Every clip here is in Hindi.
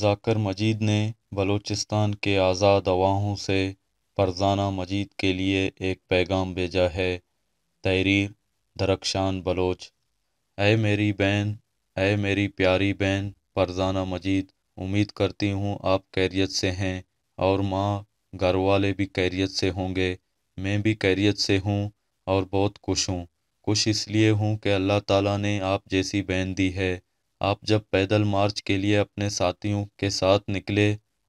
ज़ाकर मजीद ने बलूचिस्तान के आज़ाद अवाहों से फरजाना मजीद के लिए एक पैगाम भेजा है तहरीर दरकशान बलोच ऐ मेरी बहन ऐ मेरी प्यारी बहन फरजाना मजीद उम्मीद करती हूँ आप कैरियत से हैं और माँ घर वाले भी कैरियत से होंगे मैं भी कैरियत से हूँ और बहुत खुश हूँ खुश इसलिए हूँ कि अल्लाह ताला ने आप जैसी बहन दी है आप जब पैदल मार्च के लिए अपने साथियों के साथ निकले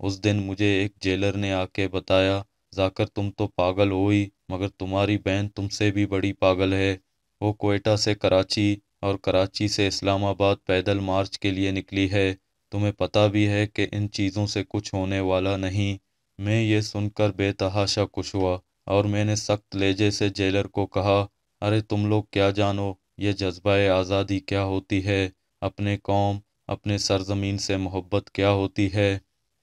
उस दिन मुझे एक जेलर ने आके बताया जाकर तुम तो पागल हो ही मगर तुम्हारी बहन तुमसे भी बड़ी पागल है वो कोयटा से कराची और कराची से इस्लामाबाद पैदल मार्च के लिए निकली है तुम्हें पता भी है कि इन चीज़ों से कुछ होने वाला नहीं मैं ये सुनकर बेतहाशा खुश हुआ और मैंने सख्त लेजे से जेलर को कहा अरे तुम लोग क्या जानो ये जज्बा आज़ादी क्या होती है अपने कौम अपने सरजमीन से मोहब्बत क्या होती है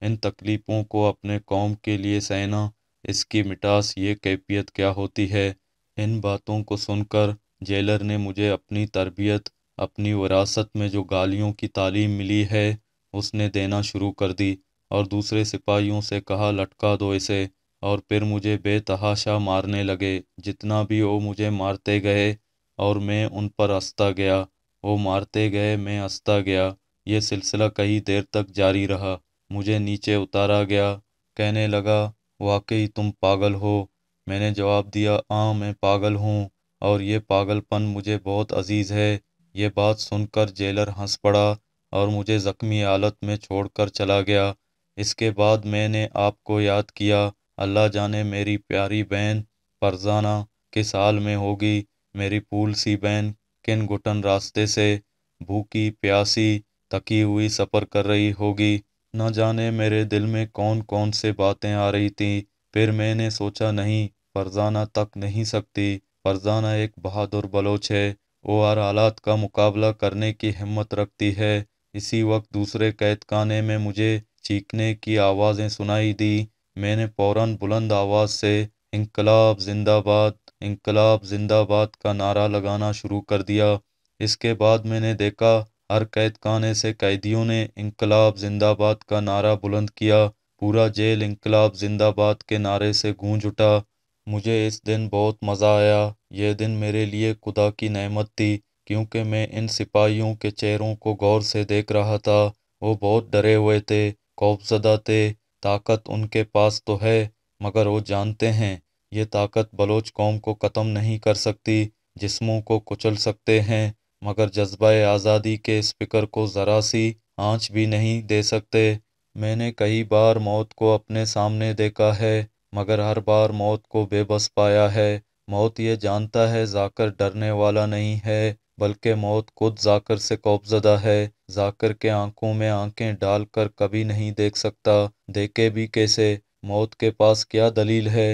इन तकलीफ़ों को अपने कौम के लिए सहना इसकी मिठास ये कैफियत क्या होती है इन बातों को सुनकर जेलर ने मुझे अपनी तरबियत अपनी वरासत में जो गालियों की तालीम मिली है उसने देना शुरू कर दी और दूसरे सिपाहियों से कहा लटका दो इसे और फिर मुझे बेतहाशा मारने लगे जितना भी वो मुझे मारते गए और मैं उन पर हंसता गया वो मारते गए मैं हंसता गया ये सिलसिला कई देर तक जारी रहा मुझे नीचे उतारा गया कहने लगा वाकई तुम पागल हो मैंने जवाब दिया आ हाँ, मैं पागल हूँ और ये पागलपन मुझे बहुत अजीज़ है ये बात सुनकर जेलर हंस पड़ा और मुझे ज़ख्मी हालत में छोड़कर चला गया इसके बाद मैंने आपको याद किया अल्लाह जाने मेरी प्यारी बहन परजाना किस हाल में होगी मेरी पूल सी बहन किन घुटन रास्ते से भूखी प्यासी थकी हुई सफ़र कर रही होगी न जाने मेरे दिल में कौन कौन से बातें आ रही थीं फिर मैंने सोचा नहीं फरजाना तक नहीं सकती फरजाना एक बहादुर बलोच है वो हर हालात का मुकाबला करने की हिम्मत रखती है इसी वक्त दूसरे कैद खाने में मुझे चीखने की आवाज़ें सुनाई दी मैंने फ़ौरन बुलंद आवाज़ से इनकलाब जिंदाबाद इनकलाब जिंदाबाद का नारा लगाना शुरू कर दिया इसके बाद मैंने देखा हर कैद खाने से कैदियों ने इनकलाब जिंदाबाद का नारा बुलंद किया पूरा जेल इनकलाब जिंदाबाद के नारे से गूंज उठा मुझे इस दिन बहुत मज़ा आया यह दिन मेरे लिए खुदा की नहमत थी क्योंकि मैं इन सिपाहियों के चेहरों को गौर से देख रहा था वो बहुत डरे हुए थे खौफजदा थे ताकत उनके पास तो है मगर वो जानते हैं ये ताकत बलोच कौम को ख़त्म नहीं कर सकती जिस्मों को कुचल सकते हैं मगर जज्बा आज़ादी के स्पीकर को ज़रा सी आँच भी नहीं दे सकते मैंने कई बार मौत को अपने सामने देखा है मगर हर बार मौत को बेबस पाया है मौत ये जानता है जाकर डरने वाला नहीं है बल्कि मौत खुद जाकर से खौफजदा है जाकर के आंखों में आंखें डालकर कभी नहीं देख सकता देखे भी कैसे मौत के पास क्या दलील है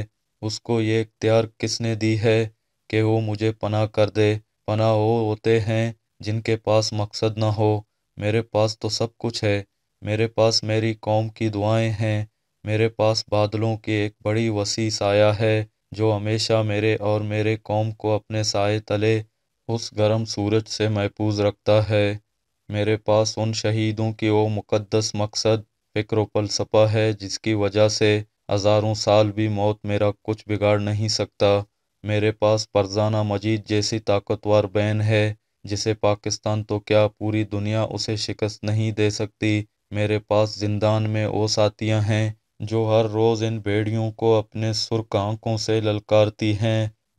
उसको ये इख्तियार किसने दी है कि वो मुझे पना कर दे पना वो होते हैं जिनके पास मकसद ना हो मेरे पास तो सब कुछ है मेरे पास मेरी कौम की दुआएं हैं मेरे पास बादलों की एक बड़ी वसी साया है जो हमेशा मेरे और मेरे कौम को अपने साय तले उस गर्म सूरज से महफूज रखता है मेरे पास उन शहीदों की वो मुकद्दस मकसद फ़िक्र पलसपा है जिसकी वजह से हज़ारों साल भी मौत मेरा कुछ बिगाड़ नहीं सकता मेरे पास परजाना मजीद जैसी ताकतवर बहन है जिसे पाकिस्तान तो क्या पूरी दुनिया उसे शिकस्त नहीं दे सकती मेरे पास जिंदान में वो साथियाँ हैं जो हर रोज़ इन बेड़ियों को अपने सुरख आँखों से ललकारती हैं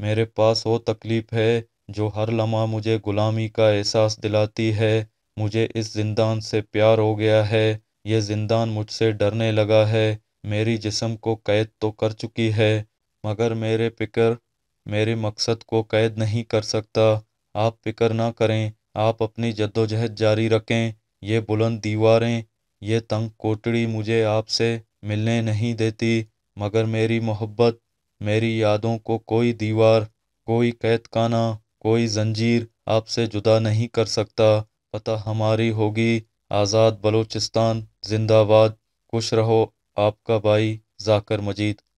मेरे पास वो तकलीफ़ है जो हर लम्हा मुझे ग़ुलामी का एहसास दिलाती है मुझे इस जिंदान से प्यार हो गया है यह जिंदान मुझसे डरने लगा है मेरी जिस्म को क़ैद तो कर चुकी है मगर मेरे फ़िक्र मेरे मकसद को क़ैद नहीं कर सकता आप फ़िक्र ना करें आप अपनी जद्दोजहद जारी रखें ये बुलंद दीवारें ये तंग कोटड़ी मुझे आपसे मिलने नहीं देती मगर मेरी मोहब्बत मेरी यादों को कोई दीवार कोई कैद काना कोई जंजीर आपसे जुदा नहीं कर सकता पता हमारी होगी आज़ाद बलूचिस्तान जिंदाबाद खुश रहो आपका भाई जाकर मजीद